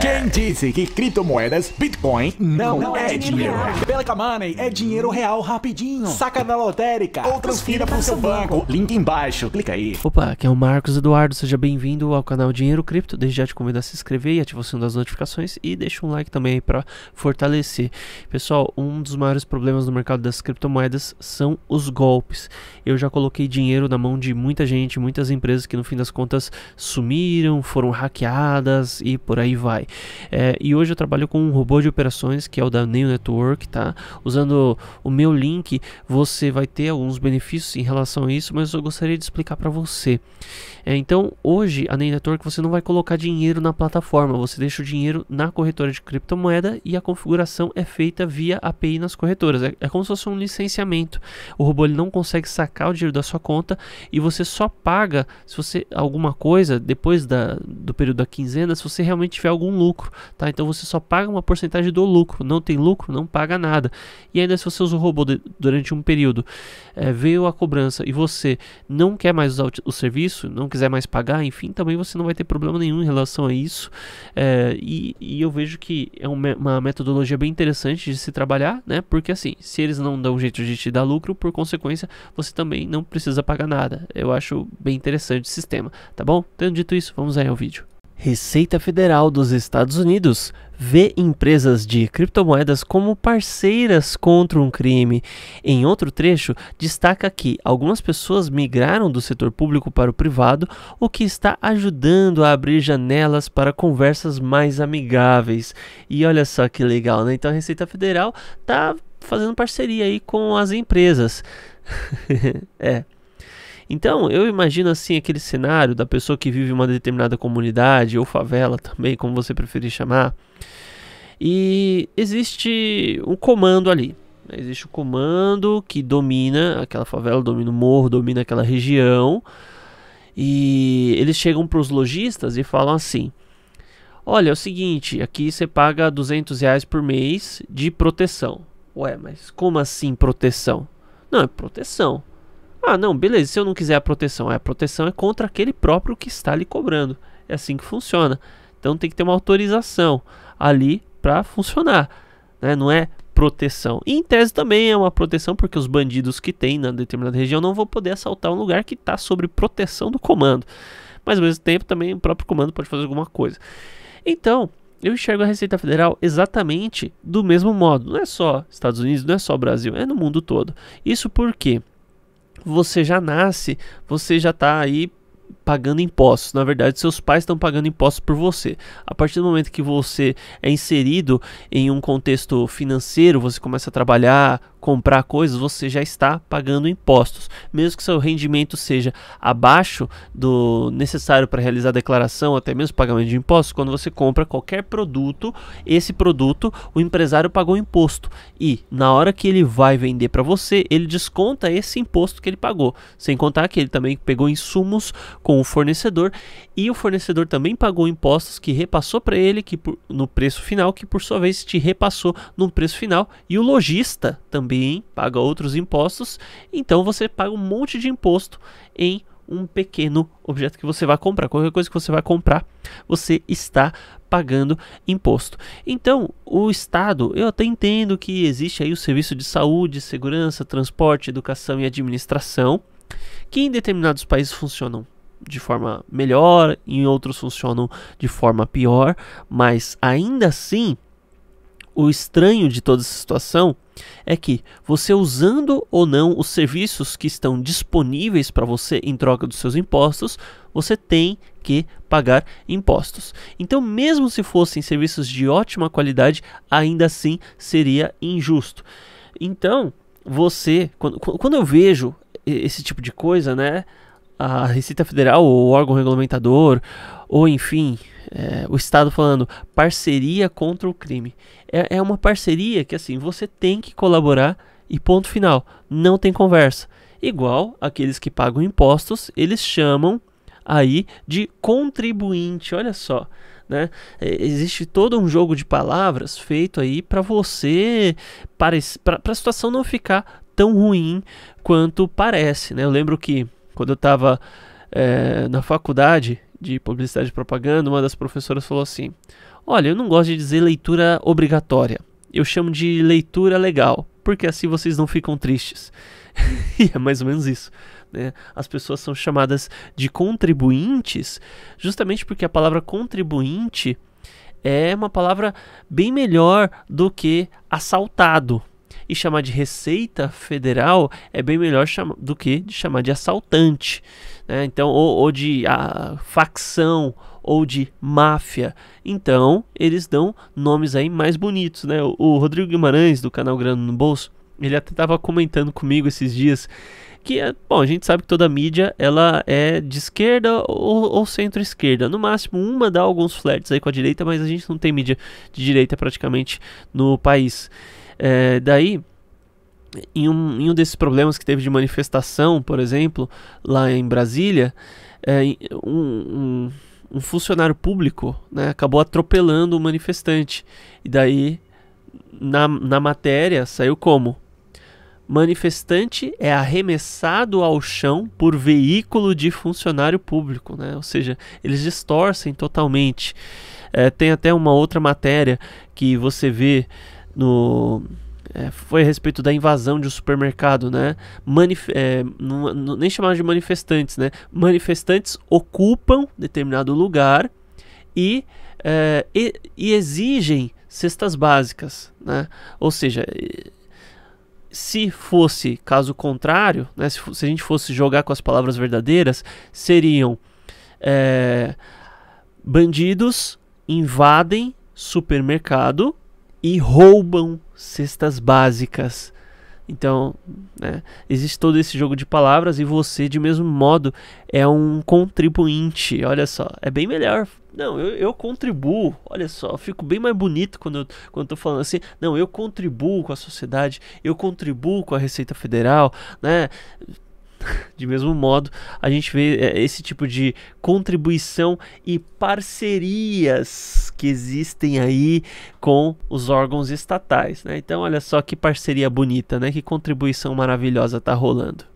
Quem disse que criptomoedas, Bitcoin, não, não é, é dinheiro? dinheiro. Pelica Money é dinheiro real rapidinho. Saca da lotérica ou transfira pro seu banco. Link embaixo, clica aí. Opa, aqui é o Marcos Eduardo, seja bem-vindo ao canal Dinheiro Cripto. Desde já te convido a se inscrever e ativar o sino das notificações e deixa um like também para fortalecer. Pessoal, um dos maiores problemas no mercado das criptomoedas são os golpes. Eu já coloquei dinheiro na mão de muita gente, muitas empresas que no fim das contas sumiram, foram hackeadas, e por aí vai. É, e hoje eu trabalho com um robô de operações que é o da Neo Network, tá? Usando o meu link, você vai ter alguns benefícios em relação a isso, mas eu gostaria de explicar para você. É, então, hoje a Neo Network você não vai colocar dinheiro na plataforma, você deixa o dinheiro na corretora de criptomoeda e a configuração é feita via API nas corretoras. É, é como se fosse um licenciamento. O robô ele não consegue sacar o dinheiro da sua conta e você só paga se você alguma coisa depois da, do período da quinzena fazenda se você realmente tiver algum lucro, tá? Então você só paga uma porcentagem do lucro, não tem lucro, não paga nada. E ainda se você usa o robô de, durante um período, é, veio a cobrança e você não quer mais usar o, o, serviço, não quiser mais pagar, enfim, também você não vai ter problema nenhum em relação a isso. É, e, e, eu vejo que é uma, uma metodologia bem interessante de se trabalhar, né? Porque assim, se eles não dão jeito de te dar lucro, por consequência, você também não precisa pagar nada. Eu acho bem interessante o sistema, tá bom? Tendo dito isso, vamos aí ao vídeo. Receita Federal dos Estados Unidos vê empresas de criptomoedas como parceiras contra um crime. Em outro trecho, destaca que algumas pessoas migraram do setor público para o privado, o que está ajudando a abrir janelas para conversas mais amigáveis. E olha só que legal, né? Então a Receita Federal tá fazendo parceria aí com as empresas. é. Então, eu imagino assim aquele cenário da pessoa que vive uma determinada comunidade ou favela também, como você preferir chamar. E existe um comando ali. Né? Existe um comando que domina aquela favela, domina o morro, domina aquela região. E eles chegam para os lojistas e falam assim: Olha, é o seguinte, aqui você paga 200 reais por mês de proteção. Ué, mas como assim proteção? Não, é proteção. Ah, não, beleza, se eu não quiser a proteção, é, a proteção é contra aquele próprio que está lhe cobrando. É assim que funciona. Então tem que ter uma autorização ali para funcionar, né? Não é proteção. E em tese também é uma proteção porque os bandidos que tem na determinada região não vão poder assaltar um lugar que está sob proteção do comando. Mas ao mesmo tempo também o próprio comando pode fazer alguma coisa. Então, eu enxergo a Receita Federal exatamente do mesmo modo. Não é só Estados Unidos, não é só Brasil, é no mundo todo. Isso porque você já nasce, você já está aí pagando impostos. Na verdade, seus pais estão pagando impostos por você. A partir do momento que você é inserido em um contexto financeiro, você começa a trabalhar comprar coisas, você já está pagando impostos. Mesmo que seu rendimento seja abaixo do necessário para realizar a declaração, até mesmo pagamento de impostos, quando você compra qualquer produto, esse produto o empresário pagou imposto e na hora que ele vai vender para você, ele desconta esse imposto que ele pagou. Sem contar que ele também pegou insumos com o fornecedor e o fornecedor também pagou impostos que repassou para ele que por, no preço final, que por sua vez te repassou no preço final e o lojista também Sim, paga outros impostos. Então você paga um monte de imposto em um pequeno objeto que você vai comprar. Qualquer coisa que você vai comprar, você está pagando imposto. Então, o Estado, eu até entendo que existe aí o serviço de saúde, segurança, transporte, educação e administração, que em determinados países funcionam de forma melhor, em outros funcionam de forma pior, mas ainda assim o estranho de toda essa situação é que você usando ou não os serviços que estão disponíveis para você em troca dos seus impostos, você tem que pagar impostos. Então, mesmo se fossem serviços de ótima qualidade, ainda assim seria injusto. Então, você, quando, quando eu vejo esse tipo de coisa, né? A Receita Federal, ou órgão regulamentador, ou enfim, é, o Estado falando parceria contra o crime. É, é uma parceria que assim você tem que colaborar e ponto final. Não tem conversa. Igual aqueles que pagam impostos, eles chamam aí de contribuinte. Olha só. Né? É, existe todo um jogo de palavras feito aí para você, para a situação não ficar tão ruim quanto parece. Né? Eu lembro que quando eu estava é, na faculdade, de publicidade e propaganda, uma das professoras falou assim: Olha, eu não gosto de dizer leitura obrigatória. Eu chamo de leitura legal, porque assim vocês não ficam tristes. e é mais ou menos isso. Né? As pessoas são chamadas de contribuintes, justamente porque a palavra contribuinte é uma palavra bem melhor do que assaltado. E chamar de Receita Federal é bem melhor do que de chamar de assaltante, né? Então, ou, ou de a, ah, facção ou de máfia. Então, eles dão nomes aí mais bonitos, né? O, o Rodrigo Guimarães, do canal Grano no Bolso, ele até estava comentando comigo esses dias que, eh, bom, a gente sabe que toda mídia, ela é de esquerda ou, ou centro-esquerda. No máximo, uma dá alguns flertes aí com a direita, mas a gente não tem mídia de direita praticamente no país. É, daí, em um, em um desses problemas que teve de manifestação, por exemplo, lá em Brasília, é, um, um, um, funcionário público né, acabou atropelando o manifestante. E daí, na, na matéria, saiu como? Manifestante é arremessado ao chão por veículo de funcionário público, né? ou seja, eles distorcem totalmente. É, tem até uma outra matéria que você vê no é, foi a respeito da invasão de um supermercado, né? Manif é, nem chamar de manifestantes, né? Manifestantes ocupam determinado lugar e, é, e, e exigem cestas básicas, né? Ou seja, se fosse caso contrário, né? se, se, a gente fosse jogar com as palavras verdadeiras, seriam é, bandidos invadem supermercado e roubam cestas básicas. Então, né, existe todo esse jogo de palavras e você, de mesmo modo, é um contribuinte. Olha só, é bem melhor. Não, eu, eu contribuo. Olha só, fico bem mais bonito quando eu, quando tô falando assim. Não, eu contribuo com a sociedade, eu contribuo com a Receita Federal, né? De mesmo modo, a gente vê é, esse tipo de contribuição e parcerias que existem aí com os órgãos estatais, né? Então, olha só que parceria bonita, né? Que contribuição maravilhosa está rolando.